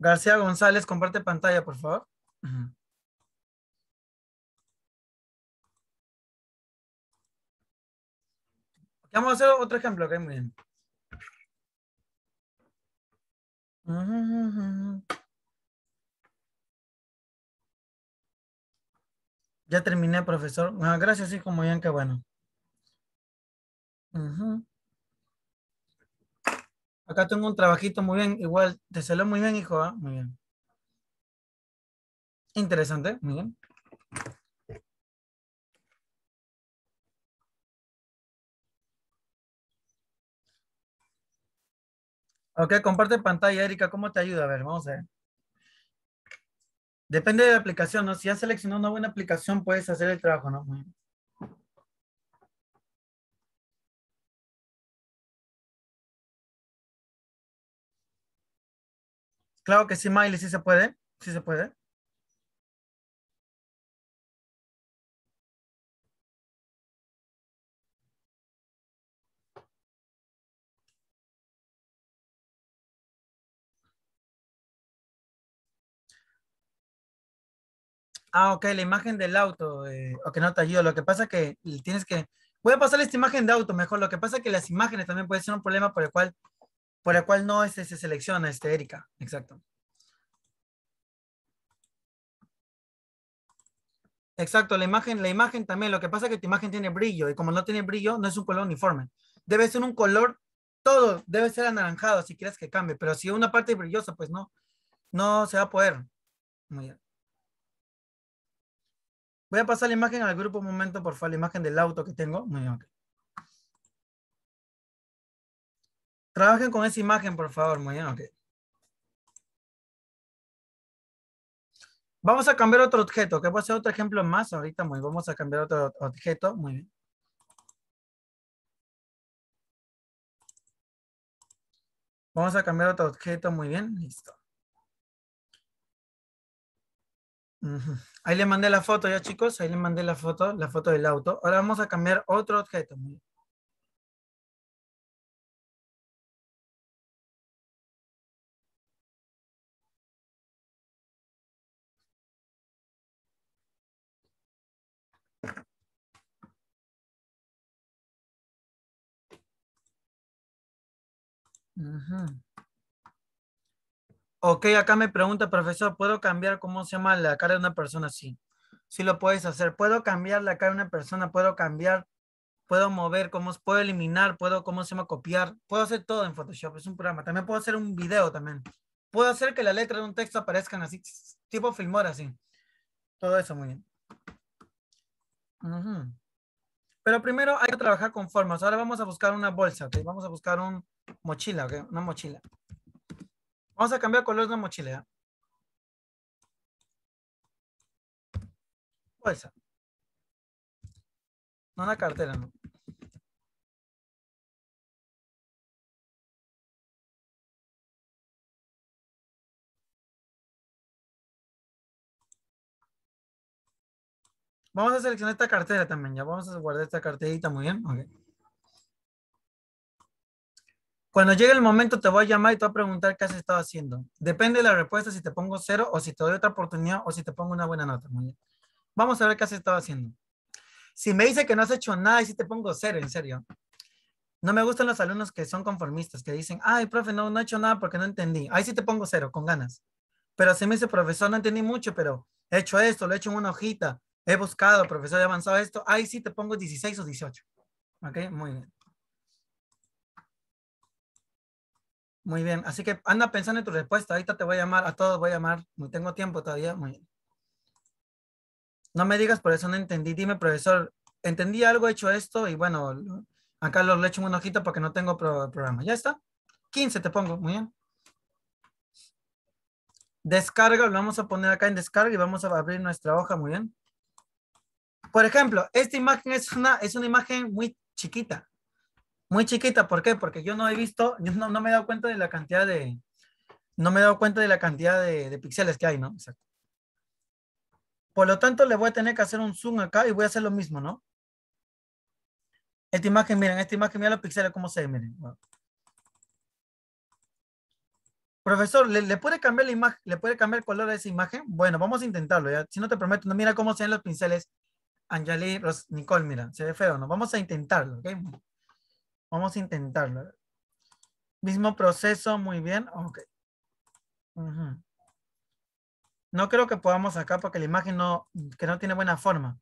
S1: García González, comparte
S2: pantalla, por favor. Vamos a hacer otro ejemplo, que muy bien. Ya terminé, profesor. Ah, gracias, sí, como bien, qué bueno. Ajá.
S1: Acá tengo un trabajito muy bien, igual te salió muy bien, hijo, ¿ah? muy bien.
S2: Interesante, muy bien. Ok, comparte pantalla, Erika, ¿cómo te ayuda? A ver, vamos a ver. Depende de la aplicación, ¿no? Si has seleccionado una buena aplicación, puedes hacer el trabajo, ¿no? Muy bien. Claro que sí, Miley, sí se puede, sí se puede. Ah, ok, la imagen del auto. Eh, ok, no, ayudo, lo que pasa
S1: es que tienes que... Voy a pasar esta imagen de auto mejor. Lo que pasa es que las imágenes también pueden ser un problema por el cual por el cual no este, se selecciona este Erika. Exacto. Exacto, la imagen, la imagen también, lo que pasa es que tu imagen tiene brillo y como no tiene brillo, no es un color uniforme. Debe ser un color, todo debe ser anaranjado si quieres que cambie, pero si una parte es brillosa, pues no, no se va a poder.
S2: Muy bien. Voy a pasar la imagen al grupo un momento, por favor, la imagen del auto que tengo. Muy bien, Trabajen con esa imagen, por favor, muy bien, ok. Vamos a cambiar otro objeto, que a ser otro ejemplo más ahorita. Muy, vamos a cambiar otro objeto. Muy bien. Vamos a cambiar otro objeto. Muy bien, listo. Ahí le mandé la foto ya, chicos. Ahí le mandé la foto, la foto del auto. Ahora vamos a cambiar otro objeto. Muy bien. Ok, acá me pregunta, profesor, ¿puedo
S1: cambiar cómo se llama la cara de una persona? Sí, sí lo puedes hacer. ¿Puedo cambiar la cara de una persona? ¿Puedo cambiar? ¿Puedo mover? ¿Cómo puedo eliminar? ¿Puedo, cómo se llama, copiar? Puedo hacer todo en Photoshop, es un programa. También puedo hacer un video también. Puedo hacer que la letra de un texto aparezcan así, tipo filmora así. Todo eso, muy bien. Pero primero hay que trabajar con formas. Ahora vamos a buscar una bolsa, Vamos a buscar un
S2: mochila, Una mochila. Vamos a cambiar color de una mochila. Bolsa. No una cartera, ¿no? Vamos a seleccionar esta cartera también, ya vamos a guardar esta carterita, muy bien. Cuando
S1: llegue el momento te voy a llamar y te voy a preguntar qué has estado haciendo. Depende de la respuesta si te pongo cero o si te doy otra oportunidad o si te pongo una buena nota. Muy bien. Vamos a ver qué has estado haciendo. Si me dice que no has hecho nada y si te pongo cero, en serio. No me gustan los alumnos que son conformistas, que dicen, ay, profe, no, no he hecho nada porque no entendí. Ahí sí te pongo cero, con ganas. Pero si me dice, profesor, no entendí mucho, pero he hecho esto, lo he hecho en una hojita, He buscado, profesor, he avanzado esto. Ahí sí te pongo 16 o 18. ¿Ok? Muy bien. Muy bien. Así que anda pensando en tu respuesta. Ahorita te voy a llamar. A todos voy a llamar. No tengo tiempo todavía. Muy bien. No me digas, por eso no entendí. Dime, profesor, entendí algo, hecho esto y bueno, acá lo le echo un ojito porque no tengo programa. Ya está. 15 te pongo. Muy bien. Descarga, lo vamos a poner acá en descarga y vamos a abrir nuestra hoja. Muy bien. Por ejemplo, esta imagen es una, es una imagen muy chiquita. Muy chiquita, ¿por qué? Porque yo no he visto, no, me he dado cuenta de la cantidad de, no me he dado cuenta de la cantidad de, píxeles que hay, ¿no? Exacto. por lo tanto, le voy a tener que hacer un zoom acá y voy a hacer lo mismo, ¿no? Esta imagen, miren, esta imagen, miren los píxeles cómo se ven, miren. Profesor, ¿le, puede cambiar la imagen? ¿Le puede cambiar el color a esa imagen? Bueno, vamos a intentarlo, Si no te prometo, no mira cómo se ven los pinceles Anjali pues, Nicole, mira, se ve feo, ¿no? Vamos a intentarlo, ¿ok? Vamos a intentarlo. Mismo proceso, muy bien, ok.
S2: No creo que podamos acá porque la imagen no, que no tiene buena forma.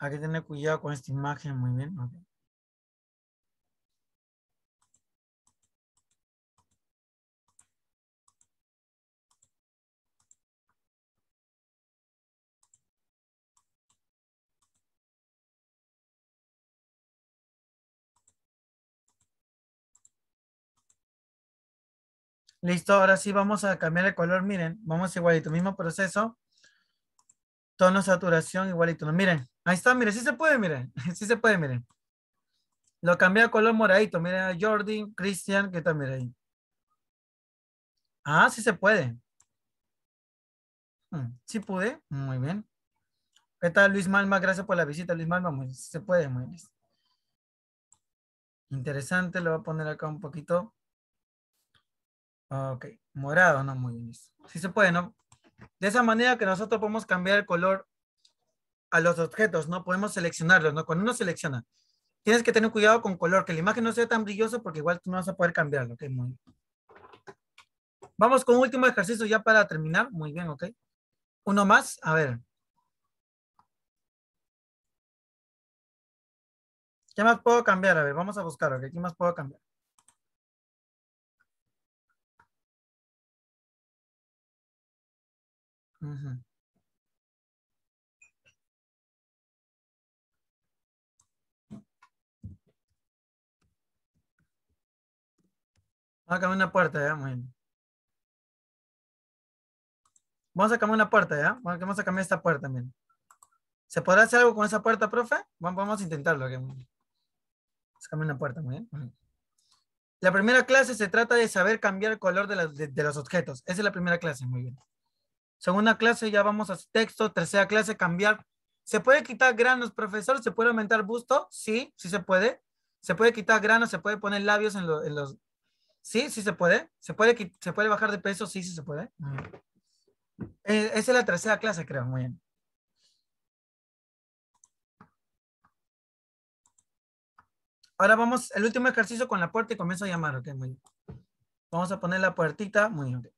S2: Hay que tener cuidado con esta imagen, muy bien. Listo, ahora sí vamos a cambiar el color, miren,
S1: vamos igualito, mismo proceso tono, saturación, igualito. Miren, ahí está, miren, sí se puede, miren, sí se puede, miren. Lo cambié a color moradito, miren a Jordi, Cristian, que tal? miren ahí. Ah, sí se puede. Hmm, sí pude, muy bien. ¿Qué tal Luis Malma? Gracias por la visita, Luis Malma. sí se puede, muy bien. Interesante, le voy a poner acá un poquito. Ok, morado, no, muy bien. Sí se puede, ¿no? De esa manera que nosotros podemos cambiar el color a los objetos, ¿no? Podemos seleccionarlos, ¿no? Cuando uno selecciona, tienes que tener cuidado con color, que la imagen no sea tan brillosa porque igual tú no vas a poder cambiarlo, ¿ok? Muy Vamos con un último ejercicio ya para terminar.
S2: Muy bien, ¿ok? Uno más, a ver. ¿Qué más puedo cambiar? A ver, vamos a buscar, ¿ok? ¿Qué más puedo cambiar? Vamos a cambiar una puerta, ya, bien. Vamos a cambiar una puerta, ya. Vamos a cambiar esta puerta también. ¿Se podrá hacer algo con esa
S1: puerta, profe? Vamos a intentarlo. Vamos a cambiar una puerta, muy bien. La primera clase se trata de saber cambiar el color de, de los objetos. Esa es la primera clase, muy bien. Segunda clase ya vamos a texto, tercera clase cambiar. ¿Se puede quitar granos, profesor? ¿Se puede aumentar busto? Sí, sí se puede. ¿Se puede quitar granos? ¿Se puede poner labios en, en los...? Sí, sí se puede. ¿Se puede, ¿Se puede bajar de peso? Sí, sí se puede.
S2: Mm. Eh, esa es la tercera clase, creo. Muy bien. Ahora vamos, el último ejercicio con la puerta y
S1: comienzo a llamar, ok, muy bien. Vamos a poner la puertita, muy bien.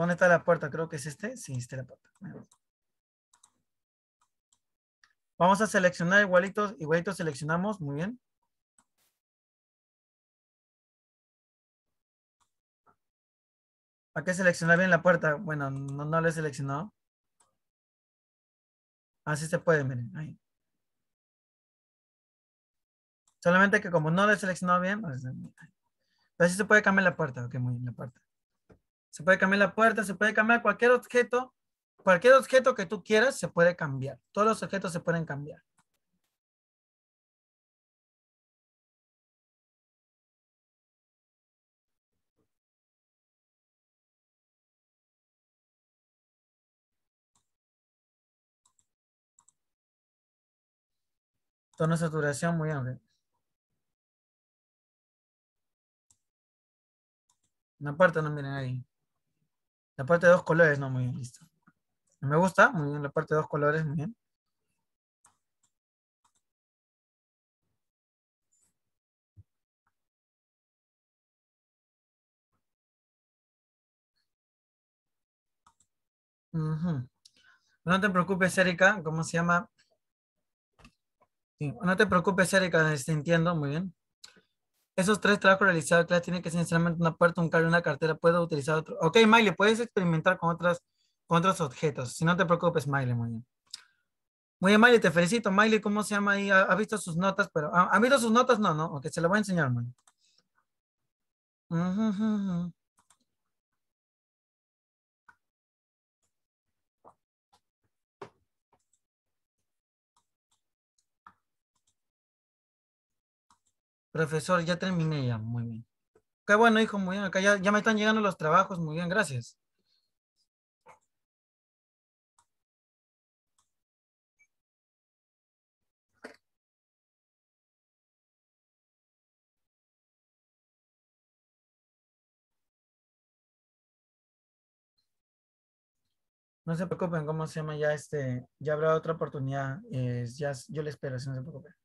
S1: ¿Dónde está la puerta? Creo que es este. Sí, está la puerta.
S2: Vamos a seleccionar igualitos. Igualitos seleccionamos. Muy bien. ¿A qué seleccionar bien la puerta? Bueno, no, no la he seleccionado. Así se puede, miren. Ahí. Solamente
S1: que como no la he seleccionado bien, pues, así se puede cambiar la puerta. Ok, muy bien, la puerta se puede cambiar la puerta, se puede cambiar cualquier objeto, cualquier objeto que tú quieras se puede
S2: cambiar. Todos los objetos se pueden cambiar. Tono de saturación, muy amplio. Una parte no miren ahí. La parte de dos colores, no, muy bien, listo. Me gusta, muy bien, la parte de dos colores, muy bien. No te preocupes,
S1: Erika, ¿cómo se llama? No te preocupes, Erika, te este, entiendo, muy bien. Esos tres trabajos realizados, claro, tiene que ser necesariamente una puerta, un cable, una cartera. Puedo utilizar otro. Ok, Maile, puedes experimentar con, otras, con otros objetos. Si no te preocupes, Maile, muy bien. Muy bien, Maile, te felicito. Maile, ¿cómo se llama ahí? ¿Ha, visto sus notas? pero ¿Ha, visto sus notas? No,
S2: no. Ok, se lo voy a enseñar, Maile. Profesor, ya terminé ya, muy bien. Qué bueno, hijo, muy bien. Acá ya, me están llegando los trabajos, muy bien, gracias. No se preocupen, ¿cómo se llama? Ya este, ya habrá otra oportunidad. ya, yo le espero, si no se preocupen.